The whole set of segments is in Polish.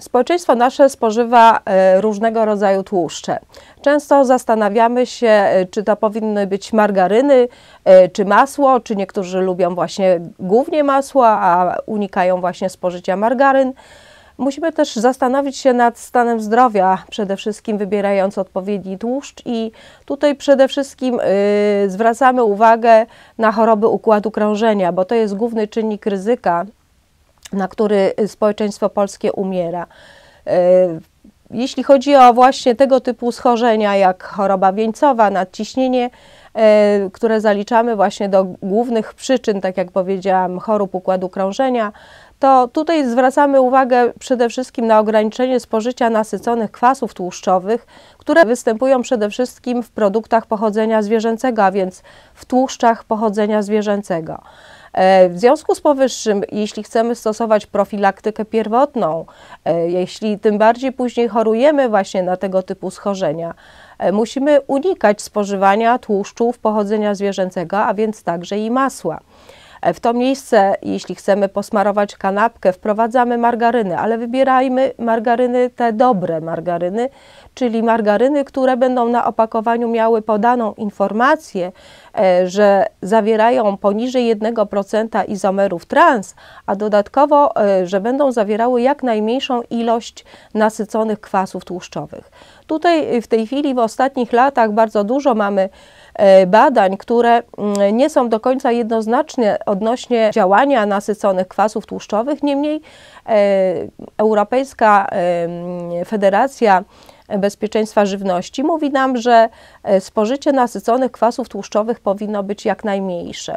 Społeczeństwo nasze spożywa e, różnego rodzaju tłuszcze. Często zastanawiamy się, e, czy to powinny być margaryny, e, czy masło, czy niektórzy lubią właśnie głównie masło, a unikają właśnie spożycia margaryn. Musimy też zastanowić się nad stanem zdrowia, przede wszystkim wybierając odpowiedni tłuszcz i tutaj przede wszystkim zwracamy uwagę na choroby układu krążenia, bo to jest główny czynnik ryzyka na który społeczeństwo polskie umiera. E, jeśli chodzi o właśnie tego typu schorzenia, jak choroba wieńcowa, nadciśnienie, e, które zaliczamy właśnie do głównych przyczyn, tak jak powiedziałam, chorób układu krążenia, to tutaj zwracamy uwagę przede wszystkim na ograniczenie spożycia nasyconych kwasów tłuszczowych, które występują przede wszystkim w produktach pochodzenia zwierzęcego, a więc w tłuszczach pochodzenia zwierzęcego. E, w związku z powyższym, jeśli chcemy stosować profilaktykę pierwotną, e, jeśli tym bardziej później chorujemy właśnie na tego typu schorzenia, e, musimy unikać spożywania tłuszczów pochodzenia zwierzęcego, a więc także i masła. E, w to miejsce, jeśli chcemy posmarować kanapkę, wprowadzamy margaryny, ale wybierajmy margaryny te dobre margaryny, czyli margaryny, które będą na opakowaniu miały podaną informację, e, że zawierają poniżej 1% izomerów trans, a dodatkowo, e, że będą zawierały jak najmniejszą ilość nasyconych kwasów tłuszczowych. Tutaj w tej chwili w ostatnich latach bardzo dużo mamy badań, które mm, nie są do końca jednoznacznie odnośnie działania nasyconych kwasów tłuszczowych. Niemniej e, Europejska Federacja Bezpieczeństwa Żywności mówi nam, że e, spożycie nasyconych kwasów tłuszczowych powinno być jak najmniejsze.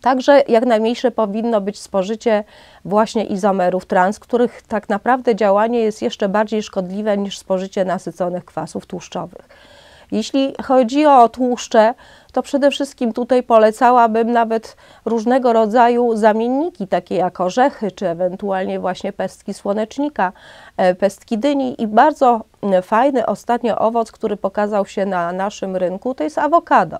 Także jak najmniejsze powinno być spożycie właśnie izomerów trans, których tak naprawdę działanie jest jeszcze bardziej szkodliwe niż spożycie nasyconych kwasów tłuszczowych. Jeśli chodzi o tłuszcze, to przede wszystkim tutaj polecałabym nawet różnego rodzaju zamienniki, takie jak orzechy, czy ewentualnie właśnie pestki słonecznika, e, pestki dyni i bardzo fajny ostatnio owoc, który pokazał się na naszym rynku, to jest awokado.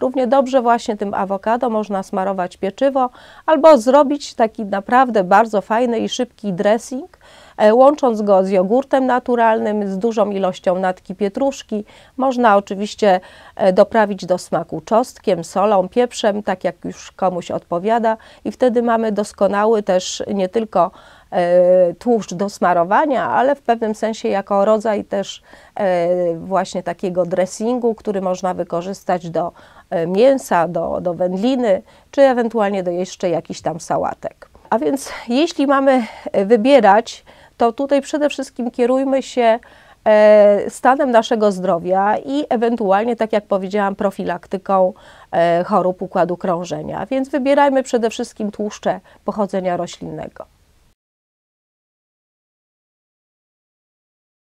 Równie dobrze właśnie tym awokado można smarować pieczywo albo zrobić taki naprawdę bardzo fajny i szybki dressing, E, łącząc go z jogurtem naturalnym, z dużą ilością natki pietruszki. Można oczywiście e, doprawić do smaku czosnkiem, solą, pieprzem, tak jak już komuś odpowiada i wtedy mamy doskonały też nie tylko e, tłuszcz do smarowania, ale w pewnym sensie jako rodzaj też właśnie takiego dressingu, który można wykorzystać do mięsa, do, do wędliny, czy ewentualnie do jeszcze jakichś tam sałatek. A więc jeśli mamy wybierać to tutaj przede wszystkim kierujmy się e, stanem naszego zdrowia i ewentualnie, tak jak powiedziałam, profilaktyką e, chorób układu krążenia. Więc wybierajmy przede wszystkim tłuszcze pochodzenia roślinnego.